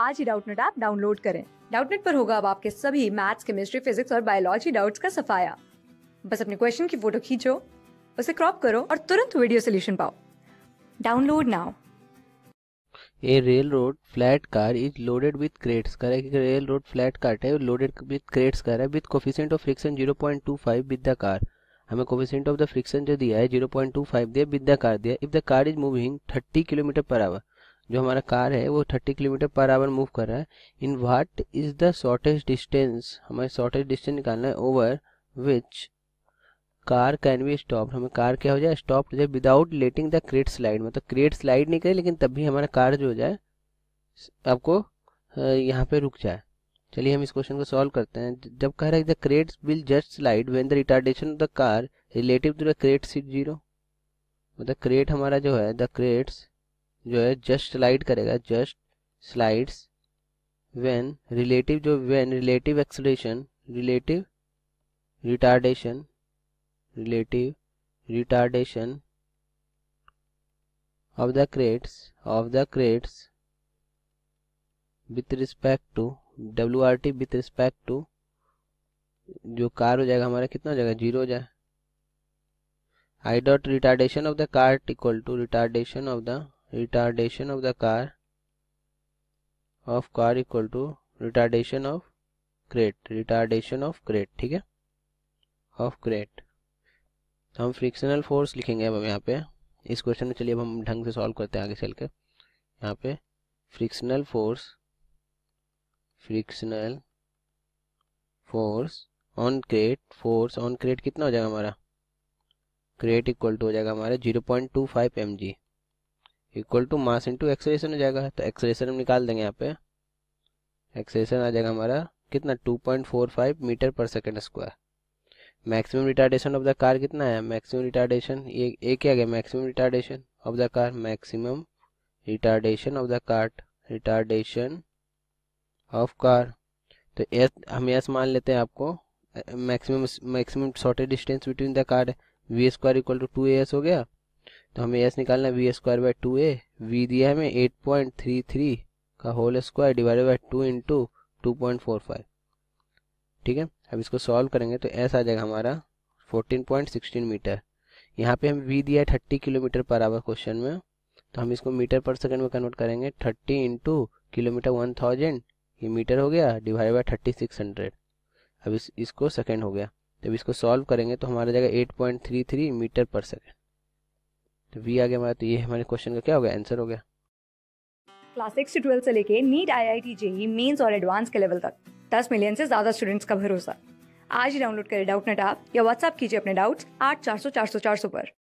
आज ही Doubtnut app download करें डाउटनेट पर होगा अब आपके सभी मैथ्स केमिस्ट्री फिजिक्स और बायोलॉजी डाउट्स का सफाया बस अपने क्वेश्चन की फोटो खींचो उसे क्रॉप करो और तुरंत वीडियो सोल्यूशन पाओ download now a rail road flat car is loaded with crates कर है रेल रोड फ्लैट कार्ट है लोडेड विद क्रेट्स कर है with coefficient of friction 0.25 with the car हमें कोफिशिएंट ऑफ द फ्रिक्शन जो दिया है 0.25 दिया विद द कार दिया if the car is moving 30 kilometre per hour जो हमारा कार है वो 30 किलोमीटर पर आवर मूव कर रहा है in what is the shortest distance हमें शॉर्टेस्ट डिस्टेंस निकालना है over which car can be stop हमें कार क्या हो जाए स्टॉप हो जाए without letting the crate slide मतलब क्रेट स्लाइड नहीं करे लेकिन तब भी हमारा कार जो हो जाए आपको यहाँ पे रुक जाए चलिए हम इस क्वेश्चन को सॉल्व करते हैं जब कह रहा है the crate will just slide when the retardation of the car relative to the crate seat zero मतलब क्रेट हमारा जो है द क्रेट्स जो है जस्ट स्लाइड करेगा जस्ट स्लाइड्स व्हेन रिलेटिव जो when relative acceleration relative retardation relative retardation of the crates of the crates with respect to W R T with respect to जो car हो जाएगा हमारा कितना हो जाएगा जीरो हो जाए I dot retardation of the cart equal to retardation of the retardation of the car of car equal to retardation of crate retardation of crate ठीक है ऑफ क्रेट तो हम फ्रिक्शनल फोर्स लिखेंगे अब हम यहाँ पे इस क्वेश्चन में चलिए अब हम ढंग से सॉल्व करते हैं आगे चल के यहाँ पे frictional force frictional force on crate force on crate कितना हो जाएगा हमारा क्रेट इक्वल टू हो जाएगा हमारा zero point two five M G equal to mass into acceleration हो जाएगा तो एक्सलेशन हम निकाल देंगे यहाँ पे एक्सलेशन आ जाएगा हमारा कितना 2.45 metre per second square maximum retardation of the car कितना है मैक्सिमम रिटार्डेशन ये ए क्या गया maximum retardation of the car maximum retardation of the cart retardation of car तो एस हम एस मान लेते हैं आपको maximum maximum shortest distance between the card V square equal to two A S हो गया तो हमें एस निकालना है V square by two A V दिया हमें एट पॉइंट थ्री थ्री का whole square divided by two into two point four five ठीक है अब इसको सॉल्व करेंगे तो एस आ जाएगा हमारा फोर्टीन पॉइंट सिक्सटीन मीटर यहाँ पे हम वी दिया है thirty kilometre per hour question में तो हम इसको मीटर पर सेकेंड में कन्वर्ट करेंगे thirty into kilometre one thousand ये मीटर हो गया divide by thirty six hundred अब इस इसको सेकेंड हो गया जब इसको सॉल्व करेंगे तो हमारा जाएगा eight point three three metre per second तो वी आ गया हमारा तो ये हमारे क्वेश्चन का क्या हो गया आंसर हो गया क्लास सिक्स से ट्वेल्थ से लेके NEET I I T JEE mains और एडवांस के लेवल तक दस मिलियन से ज्यादा स्टूडेंट्स का भरोसा आज ही डाउनलोड करें डाउट नेट आप या व्हाट्सअप कीजिए अपने डाउट्स आठ चार सौ चार सौ चार सौ पर